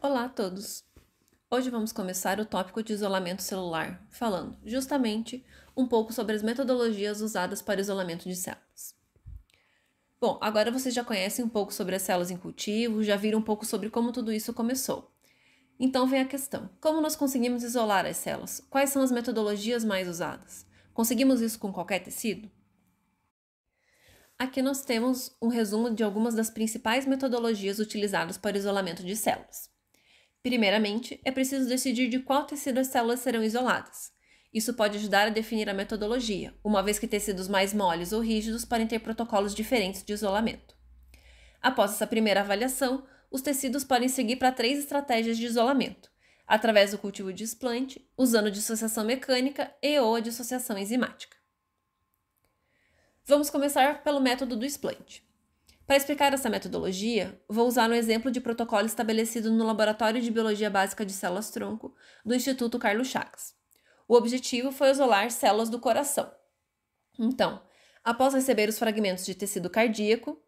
Olá a todos! Hoje vamos começar o tópico de isolamento celular, falando, justamente, um pouco sobre as metodologias usadas para isolamento de células. Bom, agora vocês já conhecem um pouco sobre as células em cultivo, já viram um pouco sobre como tudo isso começou. Então vem a questão: como nós conseguimos isolar as células? Quais são as metodologias mais usadas? Conseguimos isso com qualquer tecido? Aqui nós temos um resumo de algumas das principais metodologias utilizadas para isolamento de células. Primeiramente, é preciso decidir de qual tecido as células serão isoladas. Isso pode ajudar a definir a metodologia, uma vez que tecidos mais moles ou rígidos podem ter protocolos diferentes de isolamento. Após essa primeira avaliação, os tecidos podem seguir para três estratégias de isolamento: através do cultivo de explante, usando dissociação mecânica e ou dissociação enzimática. Vamos começar pelo método do explante. Para explicar essa metodologia, vou usar um exemplo de protocolo estabelecido no Laboratório de Biologia Básica de Células Tronco do Instituto Carlos Chagas. O objetivo foi isolar células do coração. Então, após receber os fragmentos de tecido cardíaco,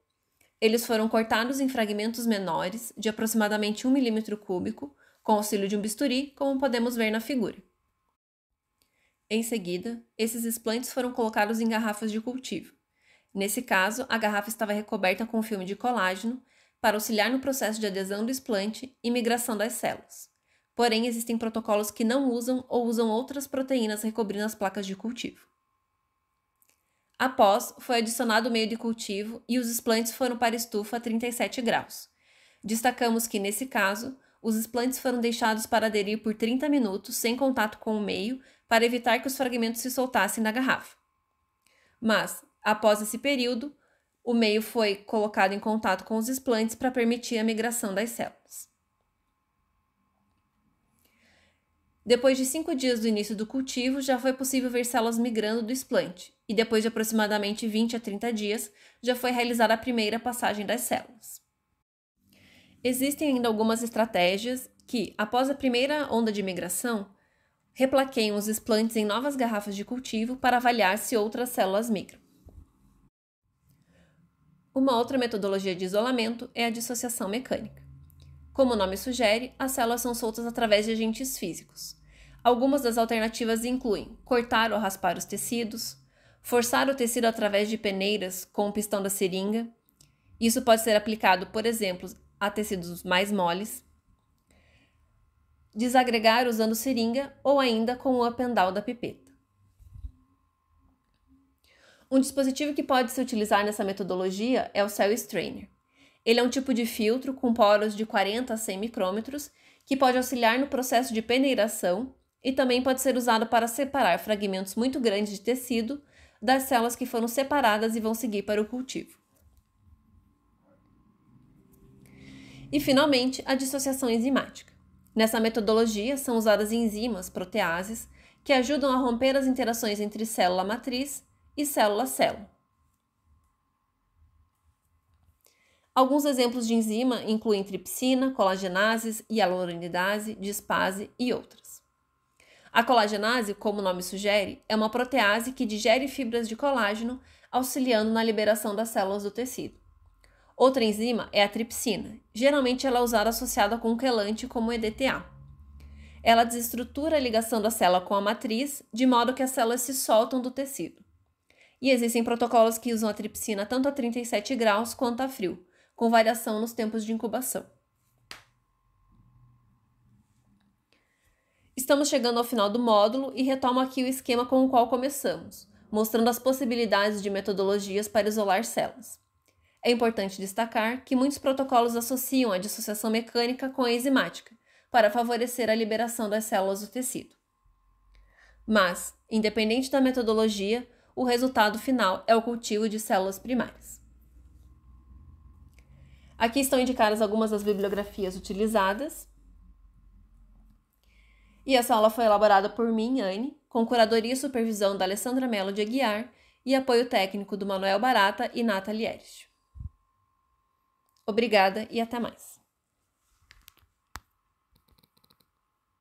eles foram cortados em fragmentos menores, de aproximadamente 1 milímetro cúbico, com auxílio de um bisturi, como podemos ver na figura. Em seguida, esses explantes foram colocados em garrafas de cultivo. Nesse caso, a garrafa estava recoberta com filme de colágeno para auxiliar no processo de adesão do explante e migração das células. Porém, existem protocolos que não usam ou usam outras proteínas recobrindo as placas de cultivo. Após, foi adicionado o meio de cultivo e os explantes foram para estufa a 37 graus. Destacamos que, nesse caso, os explantes foram deixados para aderir por 30 minutos sem contato com o meio para evitar que os fragmentos se soltassem da garrafa. Mas, Após esse período, o meio foi colocado em contato com os explantes para permitir a migração das células. Depois de cinco dias do início do cultivo, já foi possível ver células migrando do explante, e depois de aproximadamente 20 a 30 dias, já foi realizada a primeira passagem das células. Existem ainda algumas estratégias que, após a primeira onda de migração, replaqueiam os explantes em novas garrafas de cultivo para avaliar se outras células migram. Uma outra metodologia de isolamento é a dissociação mecânica. Como o nome sugere, as células são soltas através de agentes físicos. Algumas das alternativas incluem cortar ou raspar os tecidos, forçar o tecido através de peneiras com o pistão da seringa. Isso pode ser aplicado, por exemplo, a tecidos mais moles. Desagregar usando seringa ou ainda com o apendal da pipeta. Um dispositivo que pode se utilizar nessa metodologia é o Cell Strainer. Ele é um tipo de filtro com poros de 40 a 100 micrômetros que pode auxiliar no processo de peneiração e também pode ser usado para separar fragmentos muito grandes de tecido das células que foram separadas e vão seguir para o cultivo. E finalmente, a dissociação enzimática. Nessa metodologia são usadas enzimas proteases que ajudam a romper as interações entre célula matriz e célula a célula. Alguns exemplos de enzima incluem tripsina, colagenases, hialuronidase, dispase e outras. A colagenase, como o nome sugere, é uma protease que digere fibras de colágeno, auxiliando na liberação das células do tecido. Outra enzima é a tripsina. Geralmente ela é usada associada com um quelante como EDTA. Ela desestrutura a ligação da célula com a matriz, de modo que as células se soltam do tecido. E existem protocolos que usam a tripsina tanto a 37 graus quanto a frio, com variação nos tempos de incubação. Estamos chegando ao final do módulo e retomo aqui o esquema com o qual começamos, mostrando as possibilidades de metodologias para isolar células. É importante destacar que muitos protocolos associam a dissociação mecânica com a enzimática, para favorecer a liberação das células do tecido. Mas, independente da metodologia, o resultado final é o cultivo de células primárias. Aqui estão indicadas algumas das bibliografias utilizadas. E essa aula foi elaborada por mim, Anne, com curadoria e supervisão da Alessandra Mello de Aguiar e apoio técnico do Manuel Barata e Nathalie Erich. Obrigada e até mais.